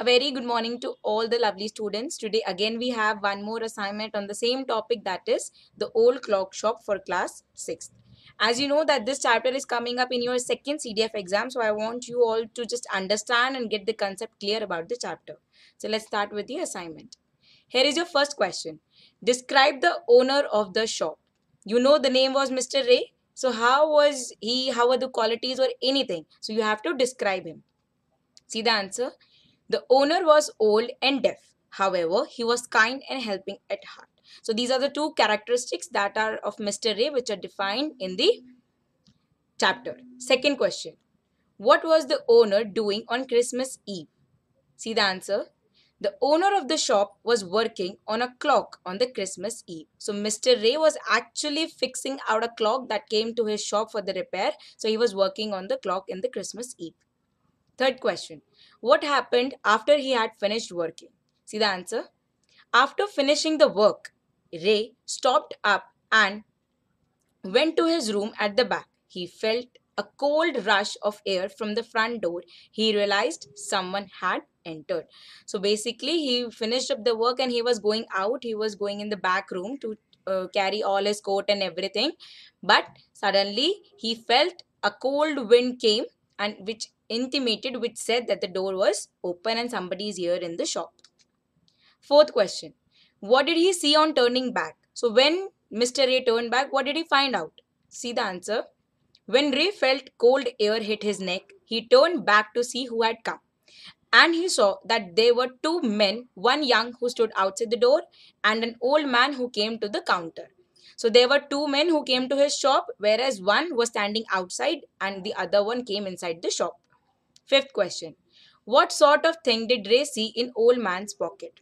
A very good morning to all the lovely students. Today again we have one more assignment on the same topic that is the old clock shop for class 6th. As you know that this chapter is coming up in your second CDF exam so I want you all to just understand and get the concept clear about the chapter. So let's start with the assignment. Here is your first question. Describe the owner of the shop. You know the name was Mr. Ray. So how was he, how were the qualities or anything? So you have to describe him. See the answer. The owner was old and deaf. However, he was kind and helping at heart. So these are the two characteristics that are of Mr. Ray which are defined in the chapter. Second question. What was the owner doing on Christmas Eve? See the answer. The owner of the shop was working on a clock on the Christmas Eve. So Mr. Ray was actually fixing out a clock that came to his shop for the repair. So he was working on the clock in the Christmas Eve. Third question What happened after he had finished working? See the answer? After finishing the work, Ray stopped up and went to his room at the back. He felt a cold rush of air from the front door. He realized someone had entered. So basically, he finished up the work and he was going out. He was going in the back room to uh, carry all his coat and everything. But suddenly, he felt a cold wind came and which intimated which said that the door was open and somebody is here in the shop. Fourth question. What did he see on turning back? So when Mr. Ray turned back, what did he find out? See the answer. When Ray felt cold air hit his neck, he turned back to see who had come. And he saw that there were two men, one young who stood outside the door and an old man who came to the counter. So there were two men who came to his shop, whereas one was standing outside and the other one came inside the shop. Fifth question. What sort of thing did Ray see in old man's pocket?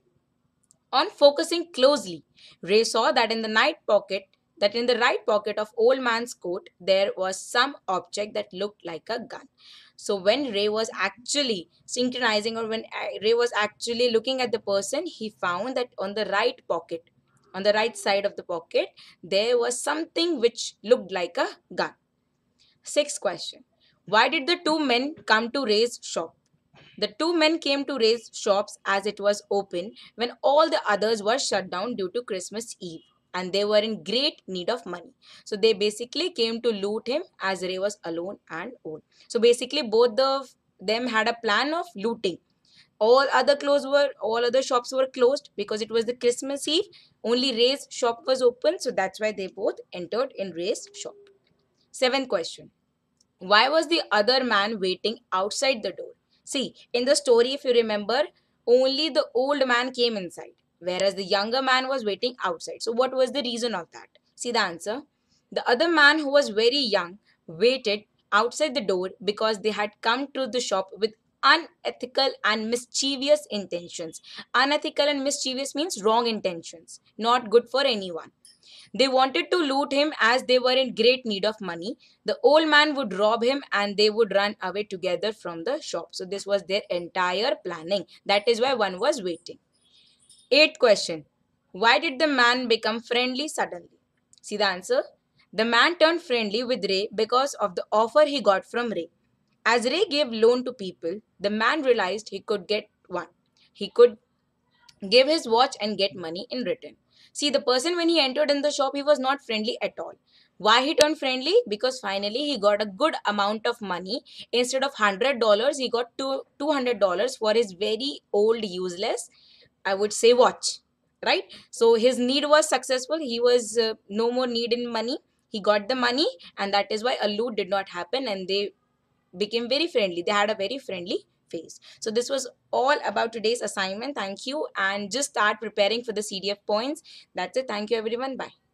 On focusing closely, Ray saw that in the night pocket, that in the right pocket of old man's coat, there was some object that looked like a gun. So when Ray was actually synchronizing or when uh, Ray was actually looking at the person, he found that on the right pocket, on the right side of the pocket, there was something which looked like a gun. Sixth question. Why did the two men come to Ray's shop? The two men came to Ray's shops as it was open when all the others were shut down due to Christmas Eve and they were in great need of money. So they basically came to loot him as Ray was alone and old. So basically both of them had a plan of looting. All other clothes were all other shops were closed because it was the Christmas Eve. Only Ray's shop was open, so that's why they both entered in Ray's shop. Seventh question. Why was the other man waiting outside the door? See, in the story, if you remember, only the old man came inside, whereas the younger man was waiting outside. So, what was the reason of that? See the answer. The other man, who was very young, waited outside the door because they had come to the shop with unethical and mischievous intentions. Unethical and mischievous means wrong intentions, not good for anyone. They wanted to loot him as they were in great need of money. The old man would rob him and they would run away together from the shop. So, this was their entire planning. That is why one was waiting. Eighth question Why did the man become friendly suddenly? See the answer? The man turned friendly with Ray because of the offer he got from Ray. As Ray gave loan to people, the man realized he could get one. He could give his watch and get money in return. See, the person when he entered in the shop, he was not friendly at all. Why he turned friendly? Because finally he got a good amount of money. Instead of $100, he got $200 for his very old, useless, I would say, watch. Right? So his need was successful. He was uh, no more need in money. He got the money, and that is why a loot did not happen and they became very friendly. They had a very friendly phase. So this was all about today's assignment. Thank you. And just start preparing for the CDF points. That's it. Thank you everyone. Bye.